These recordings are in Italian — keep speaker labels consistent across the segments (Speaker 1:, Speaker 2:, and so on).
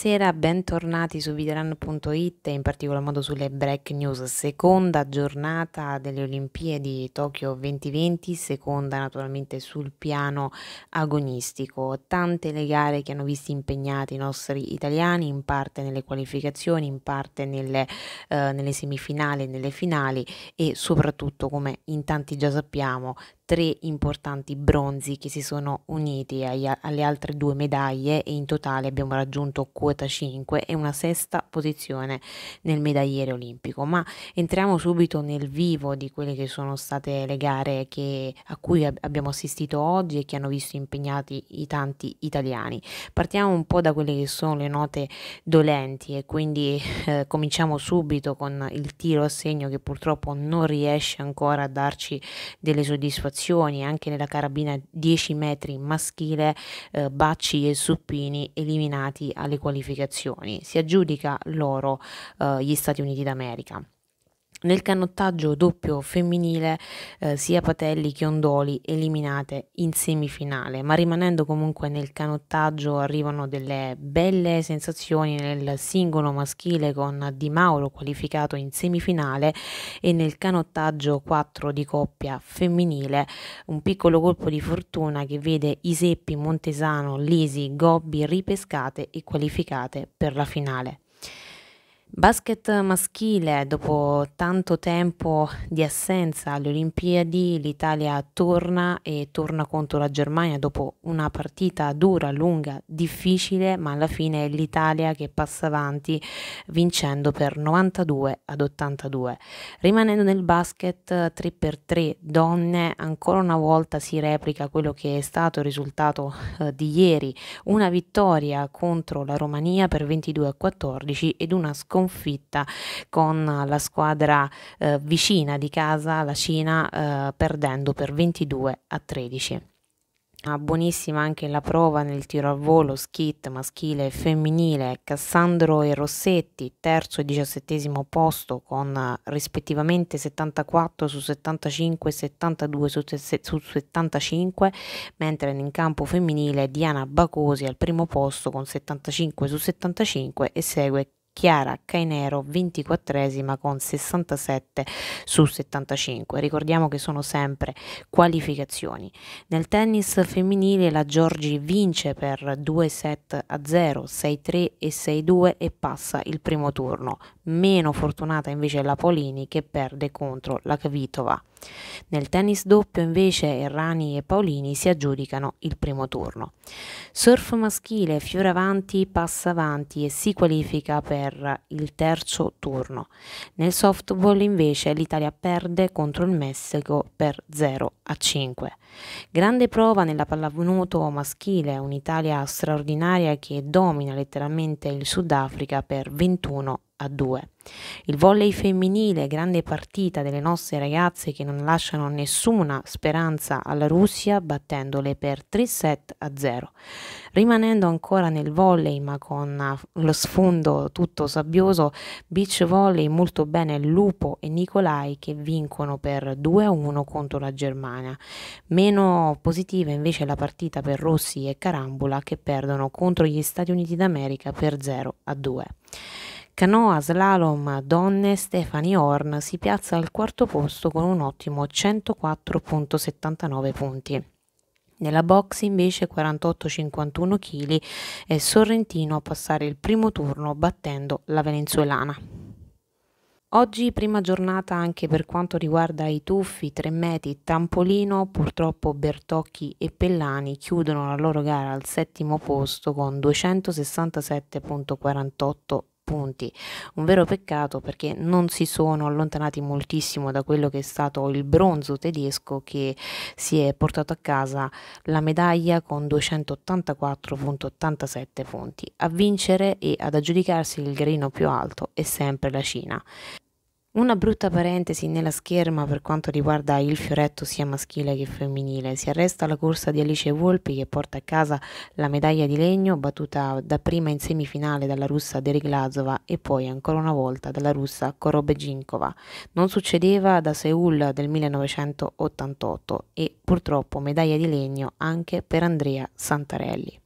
Speaker 1: Buonasera, bentornati su videoran.it e in particolar modo sulle break news. Seconda giornata delle Olimpiadi Tokyo 2020, seconda naturalmente sul piano agonistico. Tante le gare che hanno visto impegnati i nostri italiani, in parte nelle qualificazioni, in parte nelle, eh, nelle semifinali, nelle finali e soprattutto, come in tanti già sappiamo, tre importanti bronzi che si sono uniti agli, alle altre due medaglie e in totale abbiamo raggiunto quota 5 e una sesta posizione nel medagliere olimpico. Ma entriamo subito nel vivo di quelle che sono state le gare che, a cui abbiamo assistito oggi e che hanno visto impegnati i tanti italiani. Partiamo un po' da quelle che sono le note dolenti e quindi eh, cominciamo subito con il tiro a segno che purtroppo non riesce ancora a darci delle soddisfazioni variazioni anche nella carabina 10 metri maschile eh, Bacci e Suppini eliminati alle qualificazioni. Si aggiudica l'oro eh, gli Stati Uniti d'America. Nel canottaggio doppio femminile eh, sia Patelli che Ondoli eliminate in semifinale, ma rimanendo comunque nel canottaggio arrivano delle belle sensazioni nel singolo maschile con Di Mauro qualificato in semifinale e nel canottaggio 4 di coppia femminile un piccolo colpo di fortuna che vede Iseppi, Montesano, Lisi, Gobbi ripescate e qualificate per la finale. Basket maschile, dopo tanto tempo di assenza alle Olimpiadi, l'Italia torna e torna contro la Germania dopo una partita dura, lunga, difficile, ma alla fine è l'Italia che passa avanti vincendo per 92 ad 82. Rimanendo nel basket 3x3 donne, ancora una volta si replica quello che è stato il risultato eh, di ieri, una vittoria contro la Romania per 22 a 14 ed una sconfitta sconfitta con la squadra eh, vicina di casa, la Cina, eh, perdendo per 22 a 13. Ah, buonissima anche la prova nel tiro a volo, skit maschile e femminile, Cassandro e Rossetti, terzo e diciassettesimo posto con eh, rispettivamente 74 su 75 e 72 su, su 75, mentre in campo femminile Diana Bacosi al primo posto con 75 su 75 e segue Chiara Cainero, 24esima con 67 su 75. Ricordiamo che sono sempre qualificazioni. Nel tennis femminile la Giorgi vince per 2 set a 0, 6-3 e 6-2 e passa il primo turno. Meno fortunata invece la Polini che perde contro la Kvitova. Nel tennis doppio invece Errani e Paolini si aggiudicano il primo turno. Surf maschile, fiore avanti, passa avanti e si qualifica per il terzo turno. Nel softball invece l'Italia perde contro il Messico per 0 a 5. Grande prova nella pallavunuto maschile, un'Italia straordinaria che domina letteralmente il Sudafrica per 21 a a due. Il volley femminile, grande partita delle nostre ragazze che non lasciano nessuna speranza alla Russia battendole per 3 set a 0. Rimanendo ancora nel volley ma con eh, lo sfondo tutto sabbioso, beach volley molto bene Lupo e Nicolai che vincono per 2 a 1 contro la Germania. Meno positiva invece la partita per Rossi e Carambola che perdono contro gli Stati Uniti d'America per 0 a 2. Canoa slalom donne Stefani Horn si piazza al quarto posto con un ottimo 104.79 punti. Nella box invece 48-51 kg è Sorrentino a passare il primo turno battendo la venezuelana. Oggi prima giornata anche per quanto riguarda i tuffi, Tremeti, Tampolino, purtroppo Bertocchi e Pellani chiudono la loro gara al settimo posto con 267.48 punti. Un vero peccato perché non si sono allontanati moltissimo da quello che è stato il bronzo tedesco che si è portato a casa la medaglia con 284.87 punti. A vincere e ad aggiudicarsi il gradino più alto è sempre la Cina. Una brutta parentesi nella scherma per quanto riguarda il fioretto sia maschile che femminile. Si arresta la corsa di Alice Volpi che porta a casa la medaglia di legno battuta dapprima in semifinale dalla russa Derek Lazova e poi ancora una volta dalla russa Korobeginkova. Non succedeva da Seul del 1988 e purtroppo medaglia di legno anche per Andrea Santarelli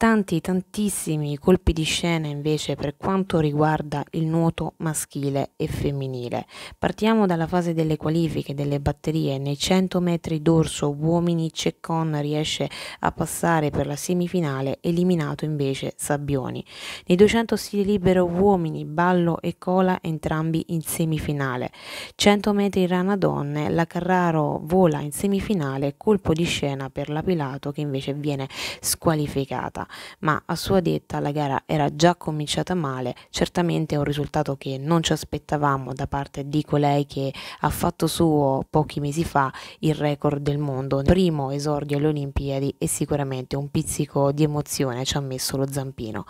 Speaker 1: tanti tantissimi colpi di scena invece per quanto riguarda il nuoto maschile e femminile. Partiamo dalla fase delle qualifiche delle batterie, nei 100 metri dorso uomini Ceccon riesce a passare per la semifinale, eliminato invece Sabbioni. Nei 200 stili libero uomini Ballo e Cola entrambi in semifinale. 100 metri rana donne, la Carraro vola in semifinale, colpo di scena per la Pilato che invece viene squalificata ma a sua detta la gara era già cominciata male, certamente un risultato che non ci aspettavamo da parte di colei che ha fatto suo pochi mesi fa il record del mondo. primo esordio alle Olimpiadi e sicuramente un pizzico di emozione ci ha messo lo zampino.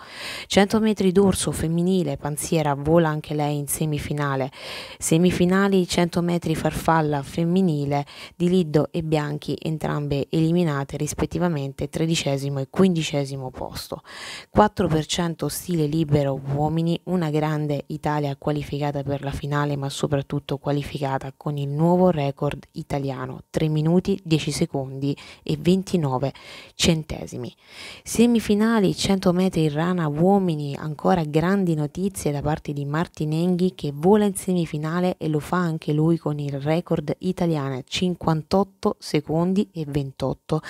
Speaker 1: 100 metri d'orso femminile, panziera, vola anche lei in semifinale. Semifinali 100 metri farfalla femminile di Liddo e Bianchi, entrambe eliminate rispettivamente tredicesimo e quindicesimo posto. 4% stile libero uomini, una grande Italia qualificata per la finale ma soprattutto qualificata con il nuovo record italiano, 3 minuti 10 secondi e 29 centesimi. Semifinali 100 metri in rana uomini, ancora grandi notizie da parte di Martin Enghi che vola in semifinale e lo fa anche lui con il record italiano 58 secondi e 28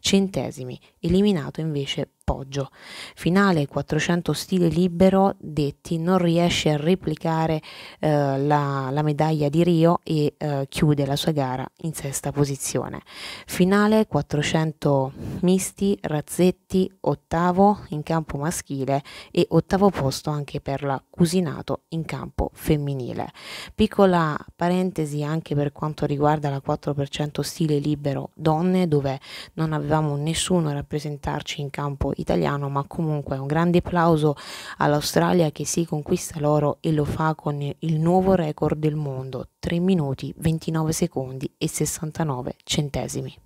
Speaker 1: centesimi, eliminato invece orologio. Finale 400 stile libero, Detti non riesce a replicare eh, la, la, medaglia di Rio e eh, chiude la sua gara in sesta posizione. Finale 400 misti, Razzetti ottavo in campo maschile e ottavo posto anche per la Cusinato in campo femminile. Piccola parentesi anche per quanto riguarda la 4% stile libero donne dove non avevamo nessuno a rappresentarci in campo italiano italiano, ma comunque un grande applauso all'Australia che si conquista l'oro e lo fa con il nuovo record del mondo, 3 minuti 29 secondi e 69 centesimi.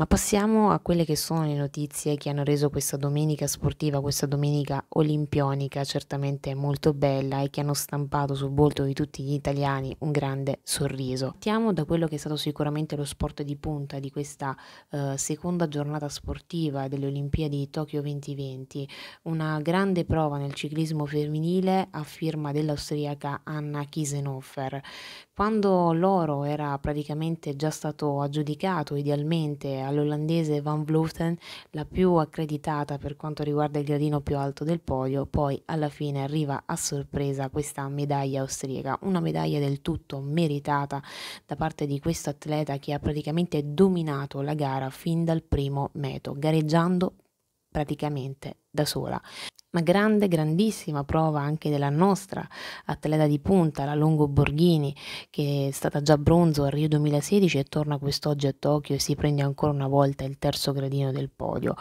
Speaker 1: Ma passiamo a quelle che sono le notizie che hanno reso questa domenica sportiva, questa domenica olimpionica certamente molto bella e che hanno stampato sul volto di tutti gli italiani un grande sorriso. Partiamo da quello che è stato sicuramente lo sport di punta di questa eh, seconda giornata sportiva delle Olimpiadi di Tokyo 2020, una grande prova nel ciclismo femminile a firma dell'austriaca Anna Kisenhofer quando l'oro era praticamente già stato aggiudicato idealmente all'olandese Van Vleuten, la più accreditata per quanto riguarda il gradino più alto del podio, poi alla fine arriva a sorpresa questa medaglia austriaca, una medaglia del tutto meritata da parte di questo atleta che ha praticamente dominato la gara fin dal primo metro, gareggiando praticamente da sola una grande, grandissima prova anche della nostra atleta di punta, la Longo Borghini, che è stata già bronzo a Rio 2016 e torna quest'oggi a Tokyo e si prende ancora una volta il terzo gradino del podio.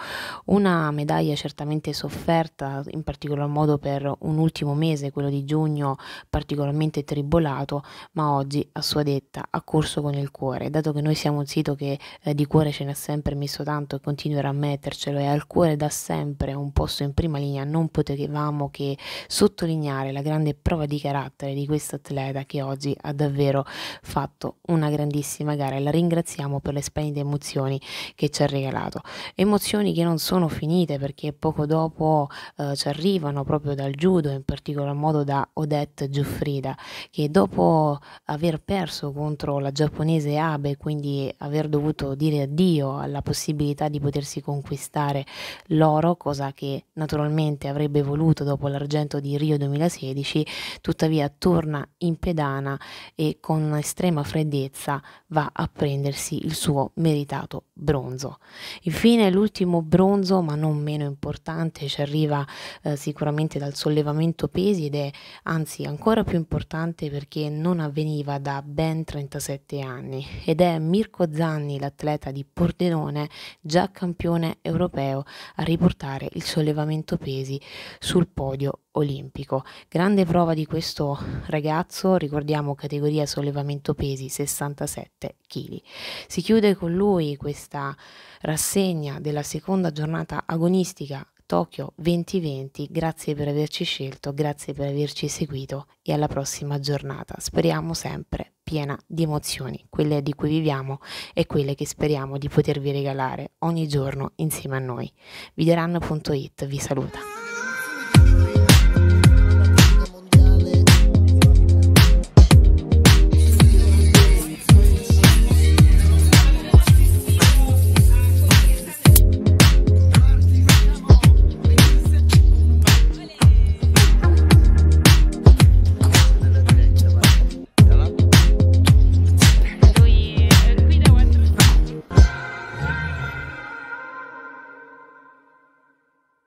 Speaker 1: Una medaglia certamente sofferta, in particolar modo per un ultimo mese, quello di giugno, particolarmente tribolato, ma oggi a sua detta ha corso con il cuore, dato che noi siamo un sito che eh, di cuore ce ne ha sempre messo tanto e continuerà a mettercelo e al cuore da sempre un posto in prima linea non non potevamo che sottolineare la grande prova di carattere di questo atleta che oggi ha davvero fatto una grandissima gara e la ringraziamo per le splendide emozioni che ci ha regalato. Emozioni che non sono finite perché poco dopo eh, ci arrivano proprio dal judo, in particolar modo da Odette Giuffrida, che dopo aver perso contro la giapponese Abe, quindi aver dovuto dire addio alla possibilità di potersi conquistare l'oro, cosa che naturalmente avrebbe voluto dopo l'argento di Rio 2016, tuttavia torna in pedana e con estrema freddezza va a prendersi il suo meritato bronzo. Infine l'ultimo bronzo, ma non meno importante, ci arriva eh, sicuramente dal sollevamento pesi ed è anzi ancora più importante perché non avveniva da ben 37 anni ed è Mirko Zanni, l'atleta di Pordenone, già campione europeo, a riportare il sollevamento pesi sul podio olimpico. Grande prova di questo ragazzo, ricordiamo categoria sollevamento pesi 67 kg. Si chiude con lui questa rassegna della seconda giornata agonistica Tokyo 2020. Grazie per averci scelto, grazie per averci seguito e alla prossima giornata. Speriamo sempre piena di emozioni, quelle di cui viviamo e quelle che speriamo di potervi regalare ogni giorno insieme a noi. Videran.it vi saluta.